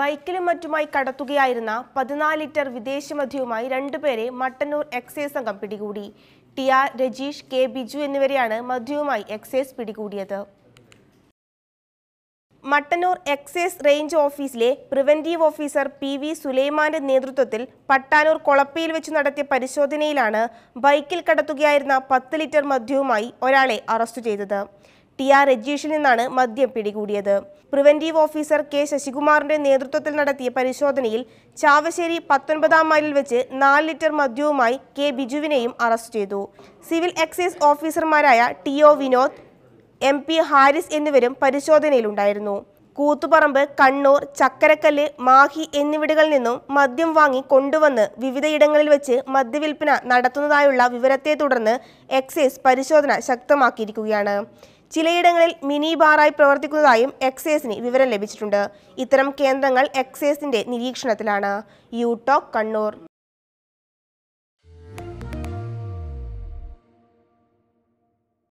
ബൈക്കിലും മറ്റുമായി കടത്തുകയായിരുന്ന പതിനാല് ലിറ്റർ വിദേശമദ്യവുമായി രണ്ടുപേരെ മട്ടന്നൂർ എക്സൈസ് സംഘം പിടികൂടി T R Rajeesh K Biju എന്നിവരെയാണ് മദ്യവുമായി എക്സൈസ് പിടികൂടിയത് മട്ടന്നൂർ എക്സൈസ് റേഞ്ച് ഓഫീസിലെ പ്രിവെന്റീവ് ഓഫീസർ പി വി സുലൈമാന്റെ നേതൃത്വത്തിൽ പട്ടാനൂർ കൊളപ്പയിൽ വെച്ച് നടത്തിയ പരിശോധനയിലാണ് ബൈക്കിൽ കടത്തുകയായിരുന്ന പത്ത് ലിറ്റർ മദ്യവുമായി ഒരാളെ അറസ്റ്റ് ചെയ്തത് ടി ആർ രജീഷിൽ നിന്നാണ് മദ്യം പിടികൂടിയത് പ്രിവന്റീവ് ഓഫീസർ കെ ശശികുമാറിന്റെ നേതൃത്വത്തിൽ നടത്തിയ പരിശോധനയിൽ ചാവശ്ശേരി പത്തൊൻപതാം മൈലിൽ വെച്ച് നാല് ലിറ്റർ മദ്യവുമായി കെ ബിജുവിനെയും അറസ്റ്റ് ചെയ്തു സിവിൽ എക്സൈസ് ഓഫീസർമാരായ T O Vinod M P Haris എന്നിവരും പരിശോധനയിലുണ്ടായിരുന്നു കൂത്തുപറമ്പ് കണ്ണൂർ ചക്കരക്കല്ല് മാഹി എന്നിവിടങ്ങളിൽ നിന്നും മദ്യം വാങ്ങി കൊണ്ടുവന്ന് വിവിധയിടങ്ങളിൽ വെച്ച് മദ്യവില്പന നടത്തുന്നതായുള്ള വിവരത്തെ തുടർന്ന് എക്സൈസ് പരിശോധന ശക്തമാക്കിയിരിക്കുകയാണ് ചിലയിടങ്ങളിൽ മിനി ബാറായി പ്രവർത്തിക്കുന്നതായും എക്സൈസിന് വിവരം ലഭിച്ചിട്ടുണ്ട് ഇത്തരം കേന്ദ്രങ്ങൾ എക്സൈസിന്റെ നിരീക്ഷണത്തിലാണ് യൂടോക് കണ്ണൂർ